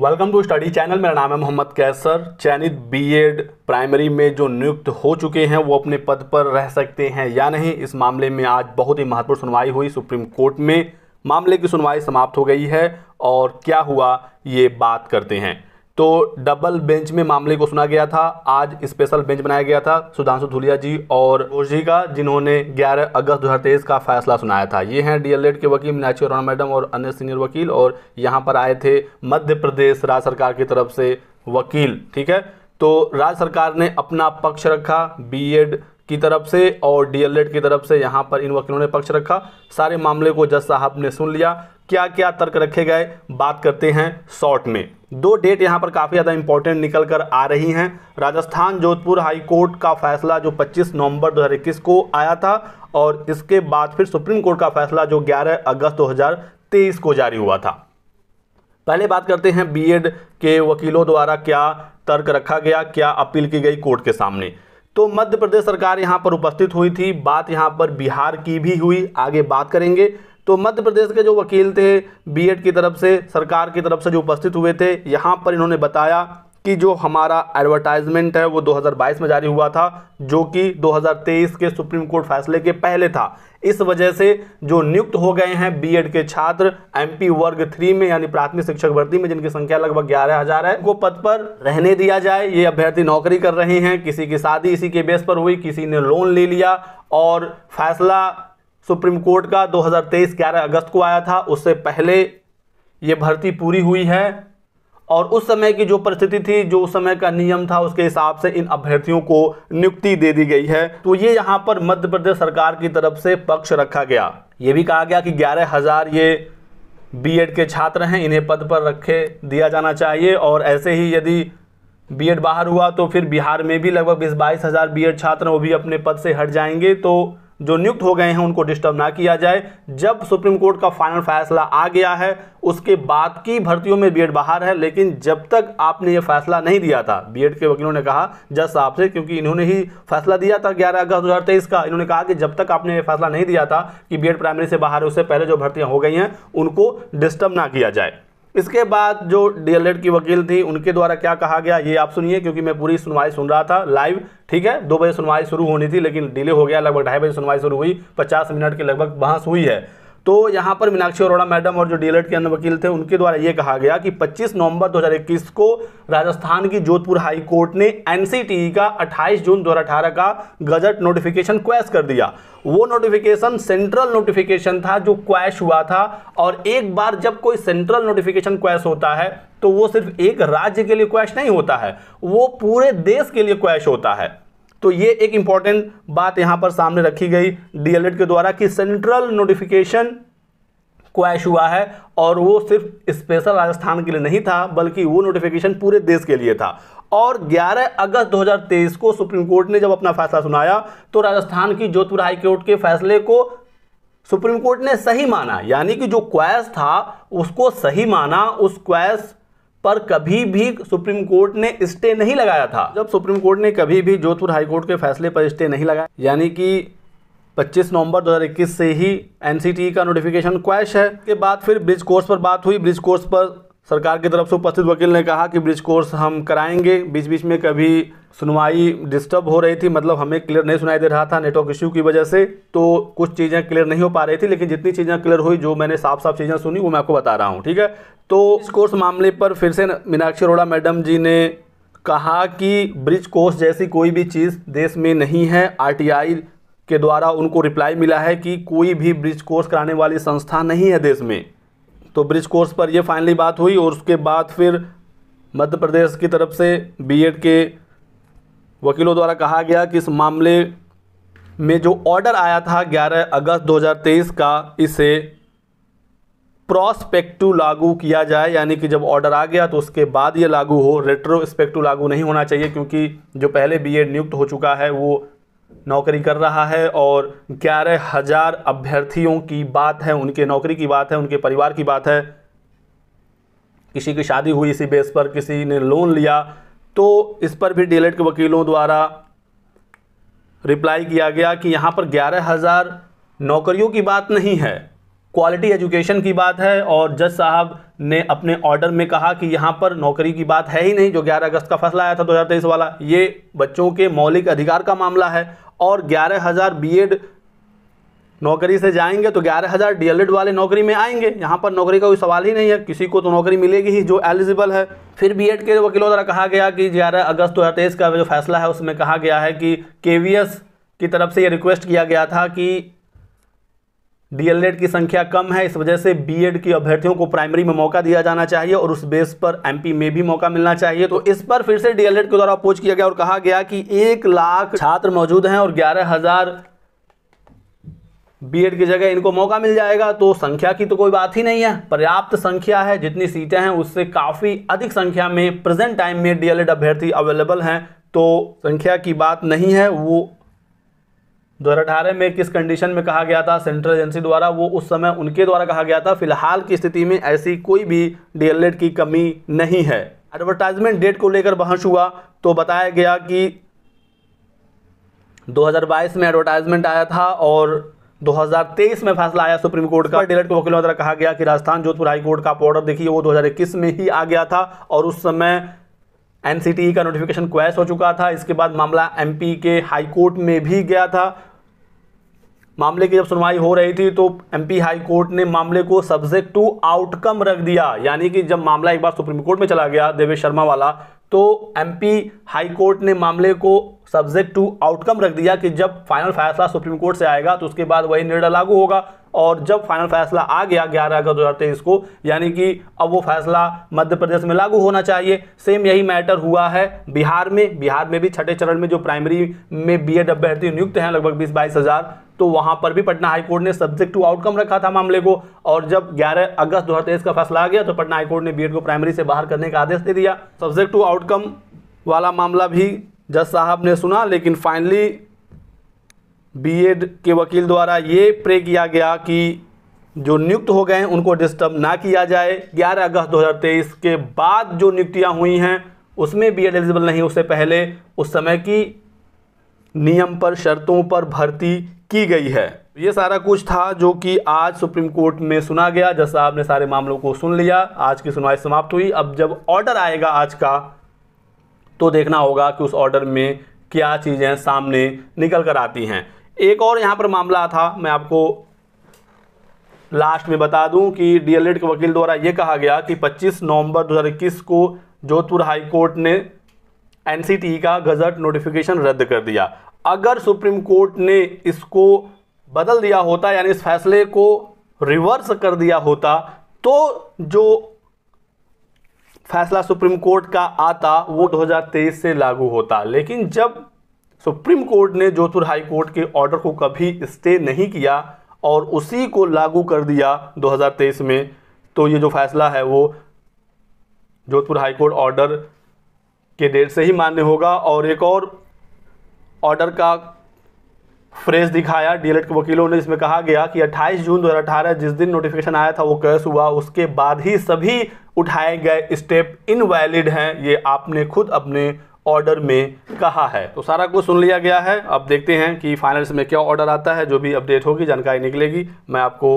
welcome to study channel मेरा नाम है मोहम्मद कैसर चयनित बीएड प्राइमरी में जो नियुक्त हो चुके हैं वो अपने पद पर रह सकते हैं या नहीं इस मामले में आज बहुत ही महत्वपूर्ण सुनवाई हुई सुप्रीम कोर्ट में मामले की सुनवाई समाप्त हो गई है और क्या हुआ ये बात करते हैं तो डबल बेंच में मामले को सुना गया था आज स्पेशल बेंच बनाया गया था सुधांशु धुलिया जी और जी का जिन्होंने 11 अगस्त दो का फैसला सुनाया था ये हैं डीएलएड के वकील मीनाक्षी अरोड़ा मैडम और अन्य सीनियर वकील और यहाँ पर आए थे मध्य प्रदेश राज्य सरकार की तरफ से वकील ठीक है तो राज्य सरकार ने अपना पक्ष रखा बी की तरफ से और डीएलएड की तरफ से यहाँ पर इन वकीलों ने पक्ष रखा सारे मामले को जज साहब ने सुन लिया क्या क्या तर्क रखे गए बात करते हैं शॉर्ट में दो डेट यहाँ पर काफ़ी ज़्यादा इंपॉर्टेंट निकल कर आ रही हैं राजस्थान जोधपुर हाई कोर्ट का फैसला जो 25 नवंबर 2021 को आया था और इसके बाद फिर सुप्रीम कोर्ट का फैसला जो 11 अगस्त 2023 को जारी हुआ था पहले बात करते हैं बीएड के वकीलों द्वारा क्या तर्क रखा गया क्या अपील की गई कोर्ट के सामने तो मध्य प्रदेश सरकार यहाँ पर उपस्थित हुई थी बात यहाँ पर बिहार की भी हुई आगे बात करेंगे तो मध्य प्रदेश के जो वकील थे बीएड की तरफ से सरकार की तरफ से जो उपस्थित हुए थे यहाँ पर इन्होंने बताया कि जो हमारा एडवर्टाइजमेंट है वो 2022 में जारी हुआ था जो कि 2023 के सुप्रीम कोर्ट फैसले के पहले था इस वजह से जो नियुक्त हो गए हैं बीएड के छात्र एमपी वर्ग थ्री में यानी प्राथमिक शिक्षक भर्ती में जिनकी संख्या लगभग ग्यारह हजार है उनको पद पर रहने दिया जाए ये अभ्यर्थी नौकरी कर रहे हैं किसी की शादी इसी के बेस पर हुई किसी ने लोन ले लिया और फैसला सुप्रीम कोर्ट का 2023 हजार अगस्त को आया था उससे पहले ये भर्ती पूरी हुई है और उस समय की जो परिस्थिति थी जो उस समय का नियम था उसके हिसाब से इन अभ्यर्थियों को नियुक्ति दे दी गई है तो ये यहाँ पर मध्य प्रदेश सरकार की तरफ से पक्ष रखा गया ये भी कहा गया कि ग्यारह हज़ार ये बीएड के छात्र हैं इन्हें पद पर रखे दिया जाना चाहिए और ऐसे ही यदि बीएड बाहर हुआ तो फिर बिहार में भी लगभग बीस बाईस हज़ार बी छात्र वो भी अपने पद से हट जाएंगे तो जो नियुक्त हो गए हैं उनको डिस्टर्ब ना किया जाए जब सुप्रीम कोर्ट का फाइनल फैसला आ गया है उसके बाद की भर्तियों में बीएड बाहर है लेकिन जब तक आपने ये फैसला नहीं दिया था बीएड के वकीलों ने कहा जज साहब से क्योंकि इन्होंने ही फैसला दिया था ग्यारह अगस्त दो का इन्होंने कहा कि जब तक आपने ये फैसला नहीं दिया था कि बी प्राइमरी से बाहर उससे पहले जो भर्तियाँ हो गई हैं उनको डिस्टर्ब ना किया जाए इसके बाद जो डीएलएड की वकील थी उनके द्वारा क्या कहा गया ये आप सुनिए क्योंकि मैं पूरी सुनवाई सुन रहा था लाइव ठीक है दो बजे सुनवाई शुरू होनी थी लेकिन डिले हो गया लगभग ढाई बजे सुनवाई शुरू हुई पचास मिनट के लगभग बहस हुई है तो यहाँ पर मीनाक्षी अरोड़ा मैडम और जो डीएलएड के अन्य वकील थे उनके द्वारा ये कहा गया कि 25 नवंबर 2021 को राजस्थान की जोधपुर हाई कोर्ट ने एनसीटीई का 28 जून 2018 का गजट नोटिफिकेशन क्वैश कर दिया वो नोटिफिकेशन सेंट्रल नोटिफिकेशन था जो क्वैश हुआ था और एक बार जब कोई सेंट्रल नोटिफिकेशन क्वैश होता है तो वो सिर्फ एक राज्य के लिए क्वैश नहीं होता है वो पूरे देश के लिए क्वैश होता है तो ये एक इंपॉर्टेंट बात यहाँ पर सामने रखी गई डीएलएड के द्वारा कि सेंट्रल नोटिफिकेशन क्वैश हुआ है और वो सिर्फ स्पेशल राजस्थान के लिए नहीं था बल्कि वो नोटिफिकेशन पूरे देश के लिए था और 11 अगस्त 2023 को सुप्रीम कोर्ट ने जब अपना फैसला सुनाया तो राजस्थान की जोधपुर हाई कोर्ट के फैसले को सुप्रीम कोर्ट ने सही माना यानी कि जो क्वैश था उसको सही माना उस क्वैश पर कभी भी सुप्रीम कोर्ट ने स्टे नहीं लगाया था जब सुप्रीम कोर्ट ने कभी भी जोधपुर हाई कोर्ट के फैसले पर स्टे नहीं लगाया यानी कि 25 नवंबर 2021 से ही एनसीटी का नोटिफिकेशन क्वैश है के बाद फिर ब्रिज कोर्स पर बात हुई ब्रिज कोर्स पर सरकार की तरफ से उपस्थित वकील ने कहा कि ब्रिज कोर्स हम कराएंगे बीच बीच में कभी सुनवाई डिस्टर्ब हो रही थी मतलब हमें क्लियर नहीं सुनाई दे रहा था नेटवर्क इश्यू की वजह से तो कुछ चीज़ें क्लियर नहीं हो पा रही थी लेकिन जितनी चीज़ें क्लियर हुई जो मैंने साफ साफ चीज़ें सुनी वो मैं आपको बता रहा हूँ ठीक है तो इस कोर्स मामले पर फिर से मीनाक्षी अरोड़ा मैडम जी ने कहा कि ब्रिज कोर्स जैसी कोई भी चीज़ देश में नहीं है आर के द्वारा उनको रिप्लाई मिला है कि कोई भी ब्रिज कोर्स कराने वाली संस्था नहीं है देश में तो ब्रिज कोर्स पर ये फाइनली बात हुई और उसके बाद फिर मध्य प्रदेश की तरफ से बीएड के वकीलों द्वारा कहा गया कि इस मामले में जो ऑर्डर आया था 11 अगस्त 2023 का इसे प्रोस्पेक्टिव लागू किया जाए यानी कि जब ऑर्डर आ गया तो उसके बाद ये लागू हो रेट्रोस्पेक्टिव लागू नहीं होना चाहिए क्योंकि जो पहले बीएड नियुक्त हो चुका है वो नौकरी कर रहा है और ग्यारह हजार अभ्यर्थियों की बात है उनके नौकरी की बात है उनके परिवार की बात है किसी की शादी हुई इसी बेस पर किसी ने लोन लिया तो इस पर भी डीलेट के वकीलों द्वारा रिप्लाई किया गया कि यहाँ पर ग्यारह हज़ार नौकरियों की बात नहीं है क्वालिटी एजुकेशन की बात है और जज साहब ने अपने ऑर्डर में कहा कि यहाँ पर नौकरी की बात है ही नहीं जो 11 अगस्त का फैसला आया था 2023 वाला ये बच्चों के मौलिक अधिकार का मामला है और ग्यारह हज़ार बीएड नौकरी से जाएंगे तो ग्यारह हज़ार डी वाले नौकरी में आएंगे यहाँ पर नौकरी का कोई सवाल ही नहीं है किसी को तो नौकरी मिलेगी ही जो एलिजिबल है फिर बी के वकीलों द्वारा कहा गया कि ग्यारह अगस्त दो का जो फैसला है उसमें कहा गया है कि के की तरफ से ये रिक्वेस्ट किया गया था कि डीएलएड की संख्या कम है इस वजह से बीएड की अभ्यर्थियों को प्राइमरी में मौका दिया जाना चाहिए और उस बेस पर एमपी में भी मौका मिलना चाहिए तो इस पर फिर से डीएलएड के द्वारा अपोज किया गया और कहा गया कि एक लाख छात्र मौजूद हैं और ग्यारह हजार बीएड की जगह इनको मौका मिल जाएगा तो संख्या की तो कोई बात ही नहीं है पर्याप्त संख्या है जितनी सीटें हैं उससे काफ़ी अधिक संख्या में प्रेजेंट टाइम में डीएलएड अभ्यर्थी अवेलेबल हैं तो संख्या की बात नहीं है वो दो में किस कंडीशन में कहा गया था सेंट्रल एजेंसी द्वारा वो उस समय उनके द्वारा कहा गया था फिलहाल की स्थिति में ऐसी कोई भी डीएलएड की कमी नहीं है एडवर्टाइजमेंट डेट को लेकर बहस हुआ तो बताया गया कि 2022 में एडवर्टाइजमेंट आया था और 2023 में फैसला आया सुप्रीम कोर्ट का डीएलएड के वकील द्वारा कहा गया कि राजस्थान जोधपुर हाई कोर्ट का ऑर्डर देखिए वो 2021 में ही आ गया था और उस समय एन e का नोटिफिकेशन क्वैश हो चुका था इसके बाद मामला एमपी के हाई कोर्ट में भी गया था मामले की जब सुनवाई हो रही थी तो एमपी हाई कोर्ट ने मामले को सब्जेक्ट टू आउटकम रख दिया यानी कि जब मामला एक बार सुप्रीम कोर्ट में चला गया देवेश शर्मा वाला तो एमपी हाई कोर्ट ने मामले को सब्जेक्ट टू आउटकम रख दिया कि जब फाइनल फैसला सुप्रीम कोर्ट से आएगा तो उसके बाद वही निर्णय लागू होगा और जब फाइनल फैसला आ गया ग्यारह अगस्त दो हज़ार तेईस को यानी कि अब वो फैसला मध्य प्रदेश में लागू होना चाहिए सेम यही मैटर हुआ है बिहार में बिहार में भी छठे चरण में जो प्राइमरी में बी एड अभ्यर्थी नियुक्त हैं लगभग बीस बाईस हज़ार तो वहाँ पर भी पटना हाईकोर्ट ने सब्जेक्ट टू आउटकम रखा था मामले को और जब 11 अगस्त दो का फैसला आ गया तो पटना हाईकोर्ट ने बीएड को प्राइमरी से बाहर करने का आदेश दे दिया सब्जेक्ट टू आउटकम वाला मामला भी जज साहब ने सुना लेकिन फाइनली बी के वकील द्वारा ये प्रे किया गया कि जो नियुक्त हो गए हैं उनको डिस्टर्ब ना किया जाए 11 अगस्त 2023 के बाद जो नियुक्तियां हुई हैं उसमें एड एलिजिबल नहीं उससे पहले उस समय की नियम पर शर्तों पर भर्ती की गई है ये सारा कुछ था जो कि आज सुप्रीम कोर्ट में सुना गया जैसा आपने सारे मामलों को सुन लिया आज की सुनवाई समाप्त हुई अब जब ऑर्डर आएगा आज का तो देखना होगा कि उस ऑर्डर में क्या चीज़ें सामने निकल कर आती हैं एक और यहाँ पर मामला था मैं आपको लास्ट में बता दूं कि डीएलएड के वकील द्वारा ये कहा गया कि 25 नवंबर 2021 को जोधपुर हाई कोर्ट ने एनसीटी e का गजट नोटिफिकेशन रद्द कर दिया अगर सुप्रीम कोर्ट ने इसको बदल दिया होता यानी इस फैसले को रिवर्स कर दिया होता तो जो फैसला सुप्रीम कोर्ट का आता वो 2023 से लागू होता लेकिन जब सुप्रीम कोर्ट ने जोधपुर हाई कोर्ट के ऑर्डर को कभी स्टे नहीं किया और उसी को लागू कर दिया 2023 में तो ये जो फैसला है वो जोधपुर हाई कोर्ट ऑर्डर के डेट से ही मान्य होगा और एक और ऑर्डर का फ्रेज दिखाया डीएलएड के वकीलों ने इसमें कहा गया कि 28 जून 2018 जिस दिन नोटिफिकेशन आया था वो कैश हुआ उसके बाद ही सभी उठाए गए स्टेप इनवैलिड हैं ये आपने खुद अपने ऑर्डर में कहा है तो सारा कुछ सुन लिया गया है अब देखते हैं कि फाइनल्स में क्या ऑर्डर आता है जो भी अपडेट होगी जानकारी निकलेगी मैं आपको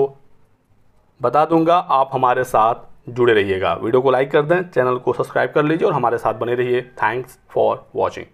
बता दूंगा आप हमारे साथ जुड़े रहिएगा वीडियो को लाइक कर दें चैनल को सब्सक्राइब कर लीजिए और हमारे साथ बने रहिए थैंक्स फॉर वॉचिंग